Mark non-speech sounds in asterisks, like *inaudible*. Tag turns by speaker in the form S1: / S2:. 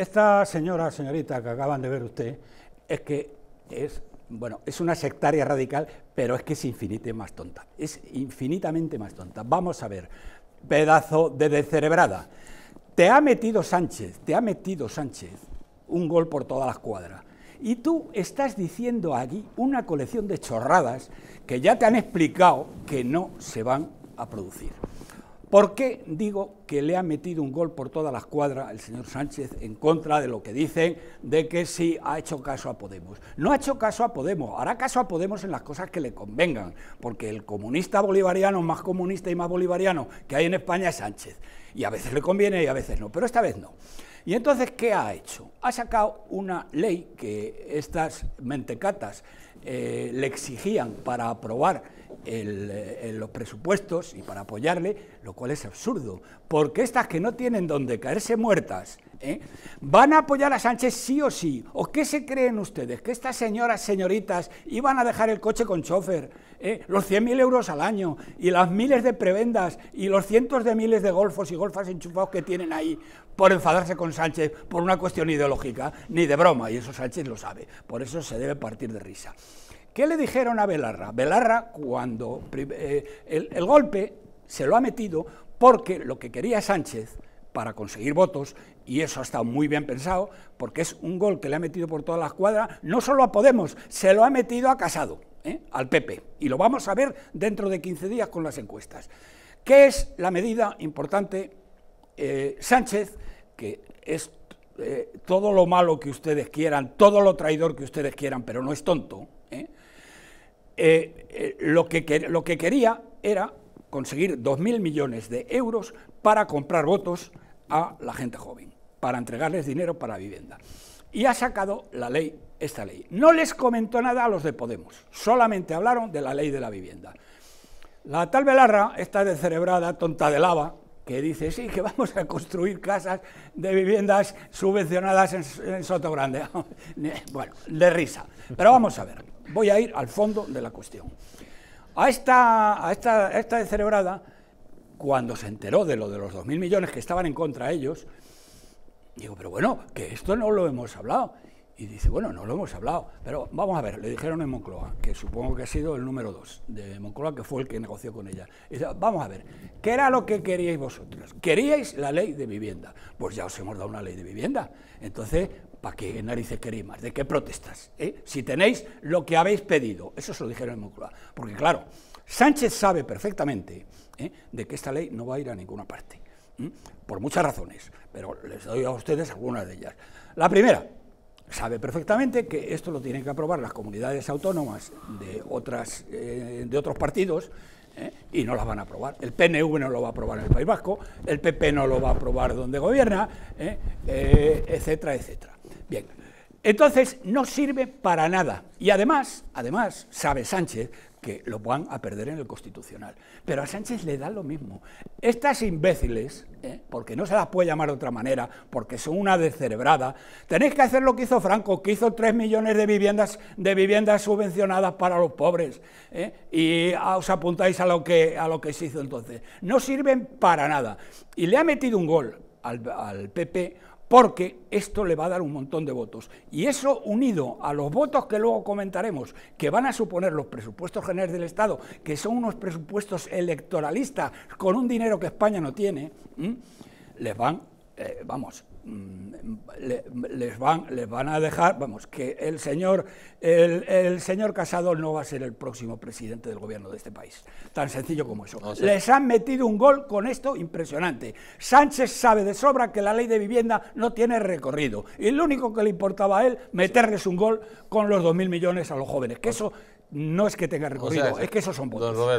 S1: Esta señora, señorita que acaban de ver usted, es que es, bueno, es una sectaria radical, pero es que es infinitamente más tonta. Es infinitamente más tonta. Vamos a ver, pedazo de descerebrada. Te ha metido Sánchez, te ha metido Sánchez un gol por todas las cuadras. Y tú estás diciendo aquí una colección de chorradas que ya te han explicado que no se van a producir. ¿Por qué digo que le ha metido un gol por todas las cuadras el señor Sánchez en contra de lo que dicen de que sí ha hecho caso a Podemos? No ha hecho caso a Podemos, hará caso a Podemos en las cosas que le convengan, porque el comunista bolivariano más comunista y más bolivariano que hay en España es Sánchez. Y a veces le conviene y a veces no, pero esta vez no. Y entonces, ¿qué ha hecho? Ha sacado una ley que estas mentecatas eh, le exigían para aprobar eh, los presupuestos y para apoyarle, lo cual es absurdo, porque estas que no tienen donde caerse muertas, ¿eh? ¿Van a apoyar a Sánchez sí o sí? ¿O qué se creen ustedes? ¿Que estas señoras, señoritas, iban a dejar el coche con chofer? ¿eh? Los 100.000 euros al año y las miles de prebendas y los cientos de miles de golfos y golfas enchufados que tienen ahí por enfadarse con Sánchez por una cuestión ideológica, ni de broma, y eso Sánchez lo sabe. Por eso se debe partir de risa. ¿Qué le dijeron a Belarra? Belarra, cuando eh, el golpe se lo ha metido porque lo que quería Sánchez para conseguir votos y eso ha estado muy bien pensado, porque es un gol que le ha metido por todas las cuadras, no solo a Podemos, se lo ha metido a Casado, ¿eh? al Pepe, Y lo vamos a ver dentro de 15 días con las encuestas. ¿Qué es la medida importante, eh, Sánchez, que es eh, todo lo malo que ustedes quieran, todo lo traidor que ustedes quieran, pero no es tonto? lo, que, lo que quería era conseguir 2.000 millones de euros para comprar votos a la gente joven para entregarles dinero para vivienda. Y ha sacado la ley, esta ley. No les comentó nada a los de Podemos, solamente hablaron de la ley de la vivienda. La tal Belarra, esta descerebrada, tonta de lava, que dice, sí, que vamos a construir casas de viviendas subvencionadas en, Soto Grande. *laughs* bueno, de risa. Pero vamos a ver, voy a ir al fondo de la cuestión. A esta, a esta, cuando se enteró de lo de los 2.000 millones que estaban en contra de ellos, Digo, pero bueno, que esto no lo hemos hablado. Y dice, bueno, no lo hemos hablado, pero vamos a ver, le dijeron en Moncloa, que supongo que ha sido el número dos de Moncloa, que fue el que negoció con ella. vamos a ver, ¿qué era lo que queríais vosotros? ¿Queríais la ley de vivienda? Pues ya os hemos dado una ley de vivienda. Entonces, ¿para qué narices queréis más? ¿De qué protestas? Eh? Si tenéis lo que habéis pedido, eso se lo dijeron en Moncloa. Porque claro, Sánchez sabe perfectamente eh, de que esta ley no va a ir a ninguna parte. ¿Mm? por muchas razones, pero les doy a ustedes algunas de ellas. La primera, sabe perfectamente que esto lo tienen que aprobar las comunidades autónomas de, otras, eh, de otros partidos ¿eh? y no las van a aprobar. El PNV no lo va a aprobar en el País Vasco, el PP no lo va a aprobar donde gobierna, ¿eh? etcétera, etcétera. Bien, entonces no sirve para nada. Y además, además, sabe Sánchez que lo van a perder en el Constitucional. Pero a Sánchez le da lo mismo. Estas imbéciles, ¿eh? porque no se las puede llamar de otra manera, porque son una descerebrada, tenéis que hacer lo que hizo Franco, que hizo 3 millones de viviendas, de viviendas subvencionadas para los pobres, ¿eh? y ah, os apuntáis a lo, que, a lo que se hizo entonces. No sirven para nada. Y le ha metido un gol al PP porque esto le va a dar un montón de votos. Y eso unido a los votos que luego comentaremos, que van a suponer los presupuestos generales del Estado, que son unos presupuestos electoralistas con un dinero que España no tiene, les van, eh, vamos, mm, les, van, les van a dejar, vamos, que el señor, el, señor Casado no va a ser el próximo presidente del gobierno de este país. Tan sencillo como eso. Les han metido un gol con esto impresionante. Sánchez sabe de sobra que la ley de vivienda no tiene recorrido. Y lo único que le importaba a él, meterles un gol con los mil millones a los jóvenes. Que eso no es que tenga recorrido, es, que esos son votos.